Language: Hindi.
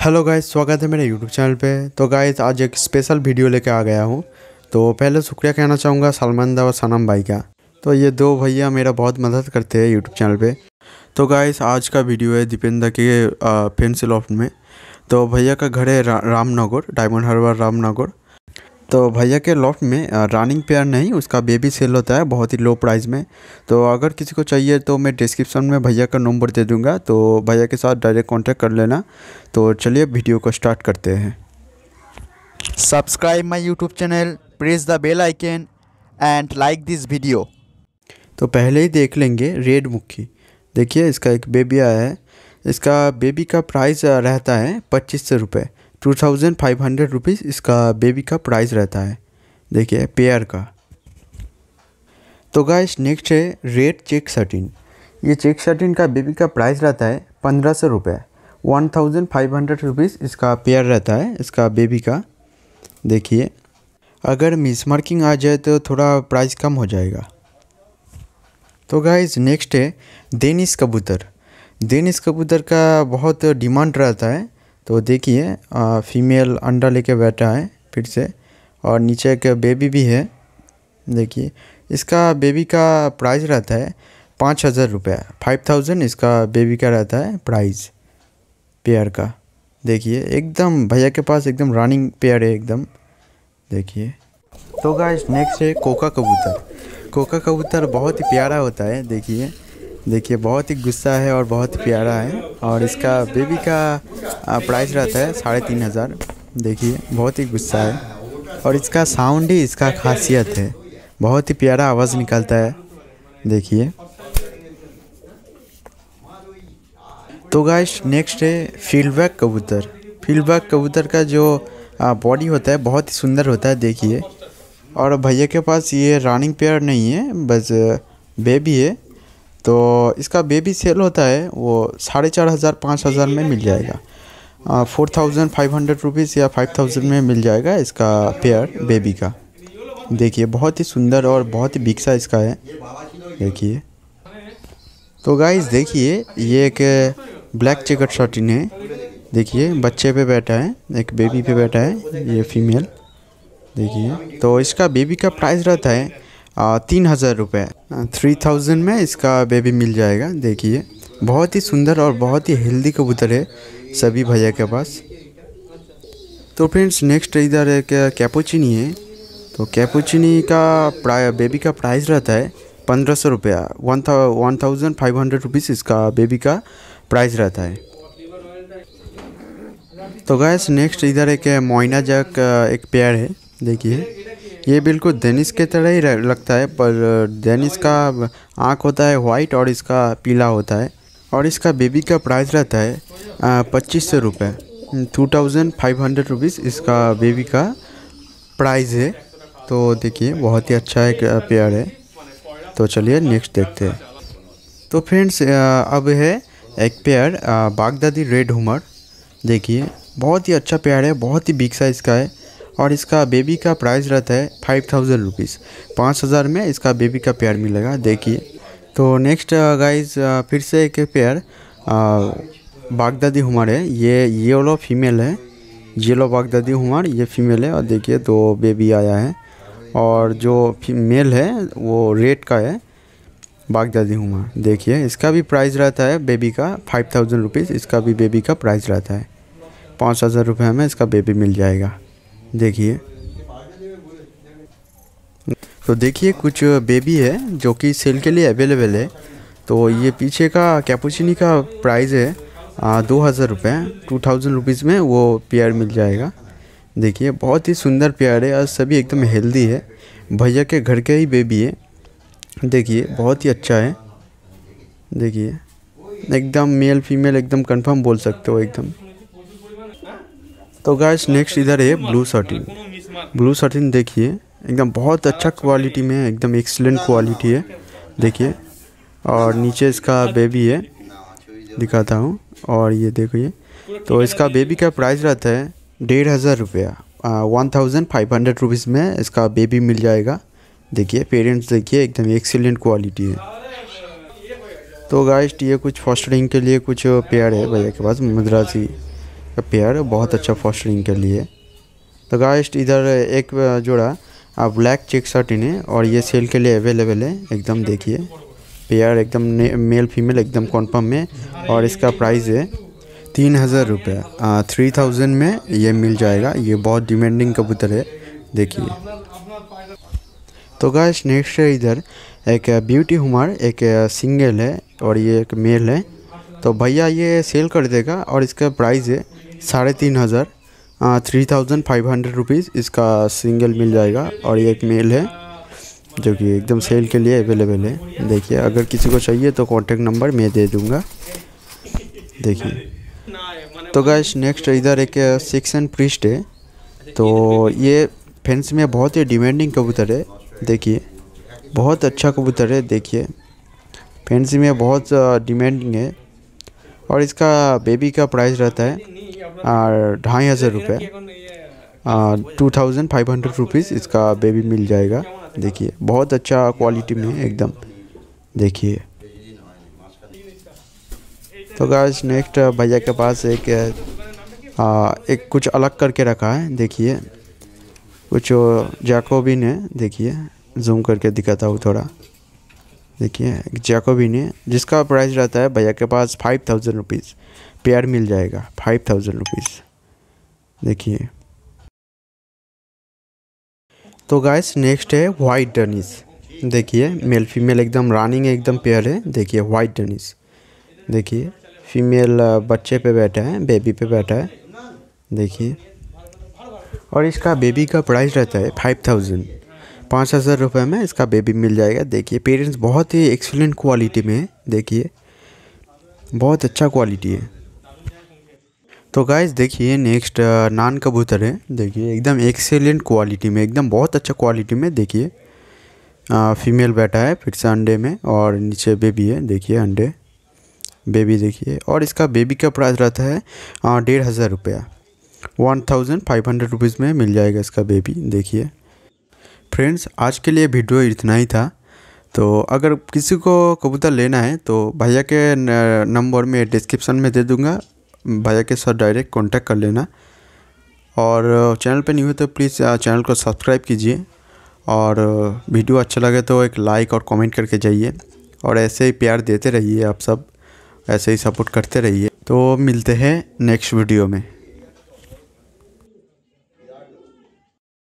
हेलो गाइस स्वागत है मेरे यूट्यूब चैनल पे तो गाइस आज एक स्पेशल वीडियो लेके आ गया हूँ तो पहले शुक्रिया कहना चाहूँगा सलमान दा और सनम भाई का तो ये दो भैया मेरा बहुत मदद करते हैं यूट्यूब चैनल पे तो गाइस आज का वीडियो है दीपेंद्र के पेंसिल ऑफ में तो भैया का घर है रा, रामनगर डायमंड हरबार रामनगर तो भैया के लॉफ्ट में रनिंग पेयर नहीं उसका बेबी सेल होता है बहुत ही लो प्राइस में तो अगर किसी को चाहिए तो मैं डिस्क्रिप्शन में भैया का नंबर दे दूंगा तो भैया के साथ डायरेक्ट कांटेक्ट कर लेना तो चलिए वीडियो को स्टार्ट करते हैं subscribe my YouTube channel press the bell icon and like this video तो पहले ही देख लेंगे रेड मुखी देखिए इसका एक बेबी आया है इसका बेबी का प्राइस रहता है पच्चीस सौ रुपये two thousand five hundred rupees इसका बेबी का प्राइस रहता है देखिए पेयर का तो गाइस नेक्स्ट है रेड चेक सर्टिन ये चेक सर्टिन का बेबी का प्राइस रहता है पंद्रह सौ रुपये one thousand five hundred rupees इसका पेयर रहता है इसका बेबी का देखिए अगर मिस मार्किंग आ जाए तो थोड़ा प्राइस कम हो जाएगा तो गाइज नेक्स्ट है देनिस कबूतर देनिस कबूतर का बहुत डिमांड रहता है तो देखिए फीमेल अंडा लेके बैठा है फिर से और नीचे एक बेबी भी है देखिए इसका बेबी का प्राइस रहता है पाँच हज़ार रुपये फाइव थाउजेंड इसका बेबी का रहता है प्राइस पेयर का देखिए एकदम भैया के पास एकदम रनिंग पेयर है एकदम देखिए तो गाइस नेक्स्ट है कोका कबूतर कोका कबूतर बहुत ही प्यारा होता है देखिए देखिए बहुत ही गुस्सा है और बहुत ही प्यारा है और इसका बेबी का प्राइस रहता है साढ़े तीन हज़ार देखिए बहुत ही गुस्सा है और इसका साउंड ही इसका खासियत है बहुत ही प्यारा आवाज़ निकलता है देखिए तो गाइस नेक्स्ट है फील्डबैक कबूतर फील्डबैक कबूतर का जो बॉडी होता है बहुत ही सुंदर होता है देखिए और भैया के पास ये रनिंग पेयर नहीं है बस बेबी है तो इसका बेबी सेल होता है वो साढ़े चार हज़ार पाँच हज़ार में मिल जाएगा four thousand five hundred rupees या फाइव थाउजेंड में मिल जाएगा इसका पेयर बेबी का देखिए बहुत ही सुंदर और बहुत ही बिग साइज का है देखिए तो गाइस देखिए ये एक ब्लैक चिकट शॉटिन है देखिए बच्चे पे बैठा है एक बेबी पे बैठा है ये फीमेल देखिए तो इसका बेबी का प्राइस रहता है आ, तीन हज़ार रुपये थ्री थाउजेंड में इसका बेबी मिल जाएगा देखिए बहुत ही सुंदर और बहुत ही हेल्दी कबूतर है सभी भैया के पास तो फ्रेंड्स नेक्स्ट इधर एक कैपोचिनी है तो कैपोचिनी का प्राय बेबी का प्राइस रहता है पंद्रह सौ रुपया वन था one thousand five hundred rupees इसका बेबी का प्राइस रहता है तो गैस नेक्स्ट इधर एक मोइना जग का एक पेयर है देखिए ये बिल्कुल डेनिस के तरह ही लगता है पर डेनिस का आँख होता है वाइट और इसका पीला होता है और इसका बेबी का प्राइस रहता है पच्चीस सौ रुपये two thousand five hundred rupees इसका बेबी का प्राइस है तो देखिए बहुत ही अच्छा एक पेयर है तो चलिए नेक्स्ट देखते हैं तो फ्रेंड्स अब है एक पेयर बागदादी रेड हुमर देखिए बहुत ही अच्छा पेयर है बहुत ही बिग साइज़ का है और इसका बेबी का प्राइस रहता है फाइव थाउजेंड रुपीज़ पाँच हज़ार में इसका बेबी का पेयर मिलेगा देखिए तो नेक्स्ट गाइज uh, uh, फिर से एक पेयर uh, बागदादी हुमार है ये ये वाला फीमेल है येलो बागदादी हुमार ये फीमेल है और देखिए दो बेबी आया है और जो मेल है वो रेड का है बागदादी हुमार देखिए इसका भी प्राइस रहता है बेबी का फाइव थाउजेंड रुपीज़ इसका भी बेबी का प्राइस रहता है पाँच हज़ार रुपये में इसका बेबी मिल जाएगा देखिए तो देखिए कुछ बेबी है जो कि सेल के लिए अवेलेबल है तो ये पीछे का कैपुचिनी का प्राइस है आ, दो हज़ार रुपये टू थाउजेंड रुपीज़ में वो पेयर मिल जाएगा देखिए बहुत ही सुंदर पेयर है और सभी एकदम हेल्दी है भैया के घर के ही बेबी है देखिए बहुत ही अच्छा है देखिए एकदम मेल फीमेल एकदम कंफर्म बोल सकते हो एकदम तो गैस नेक्स्ट इधर है ब्लू सर्टिन ब्लू सर्टिन देखिए एकदम बहुत अच्छा क्वालिटी में है एकदम एक्सलेंट क्वालिटी है देखिए और नीचे इसका बेबी है दिखाता हूँ और ये देखो ये तो इसका बेबी का प्राइस रहता है डेढ़ हज़ार रुपया one thousand five hundred rupees में इसका बेबी मिल जाएगा देखिए पेरेंट्स देखिए एकदम एक्सीलेंट क्वालिटी है तो गाइस्ट ये कुछ फॉस्टरिंग के लिए कुछ पेयर है भैया के पास मद्रासी का पेयर बहुत अच्छा फॉस्टरिंग के लिए तो गाइस्ट इधर एक जोड़ा आप ब्लैक चेक शर्ट इन्हें और ये सेल के लिए अवेलेबल है एकदम देखिए पेयर एकदम मेल फीमेल एकदम कॉन्फर्म है और इसका प्राइस है तीन हज़ार रुपये थ्री थाउजेंड में ये मिल जाएगा ये बहुत डिमांडिंग कबूतर है देखिए तो गाय नेक्स्ट है इधर एक ब्यूटी हुमार एक सिंगल है और ये एक मेल है तो भैया ये सेल कर देगा और इसका प्राइस है साढ़े तीन हज़ार three thousand five hundred rupees इसका सिंगल मिल जाएगा और ये एक मेल है जो कि एकदम सेल के लिए अवेलेबल है देखिए अगर किसी को चाहिए तो कॉन्टेक्ट नंबर मैं दे दूँगा देखिए तो गैस नेक्स्ट इधर एक सिक्स एंड प्रिस्ट है तो ये फैंस में बहुत ही डिमांडिंग कबूतर है देखिए बहुत अच्छा कबूतर है देखिए फैंसी में बहुत डिमांडिंग है और इसका बेबी का प्राइस रहता है और ढाई हज़ार रुपये two thousand five hundred rupees इसका बेबी मिल जाएगा देखिए बहुत अच्छा क्वालिटी में है एकदम देखिए तो गाइस नेक्स्ट भैया के पास एक आ, एक कुछ अलग करके रखा है देखिए कुछ जैकोबिन है देखिए जूम करके दिखाता हूँ थोड़ा देखिए जैकोबी ने जिसका प्राइस रहता है भैया के पास फाइव थाउजेंड रुपीज़ पेयर मिल जाएगा फाइव थाउजेंड रुपीज़ देखिए तो गाइस नेक्स्ट है वाइट डनीस देखिए मेल फीमेल एकदम रनिंग एकदम पेयर है देखिए वाइट डनीस देखिए फीमेल बच्चे पे बैठा है बेबी पे बैठा है देखिए और इसका बेबी का प्राइस रहता है फाइव थाउजेंड पाँच हज़ार रुपये में इसका बेबी मिल जाएगा देखिए पेरेंट्स बहुत ही एक्सीलेंट क्वालिटी में है देखिए बहुत अच्छा क्वालिटी है तो गाइज देखिए नेक्स्ट नान कबूतर है देखिए एकदम एक्सेलेंट क्वालिटी में एकदम बहुत अच्छा क्वालिटी में देखिए फीमेल बैठा है फिर से अंडे में और नीचे बेबी है देखिए अंडे बेबी देखिए और इसका बेबी का प्राइस रहता है डेढ़ हज़ार रुपया one thousand five hundred rupees में मिल जाएगा इसका बेबी देखिए फ्रेंड्स आज के लिए वीडियो इतना ही था तो अगर किसी को कबूतर लेना है तो भैया के नंबर में डिस्क्रिप्शन में दे दूँगा भैया के साथ डायरेक्ट कांटेक्ट कर लेना और चैनल पे न्यू है तो प्लीज़ चैनल को सब्सक्राइब कीजिए और वीडियो अच्छा लगे तो एक लाइक और कमेंट करके जाइए और ऐसे ही प्यार देते रहिए आप सब ऐसे ही सपोर्ट करते रहिए तो मिलते हैं नेक्स्ट वीडियो में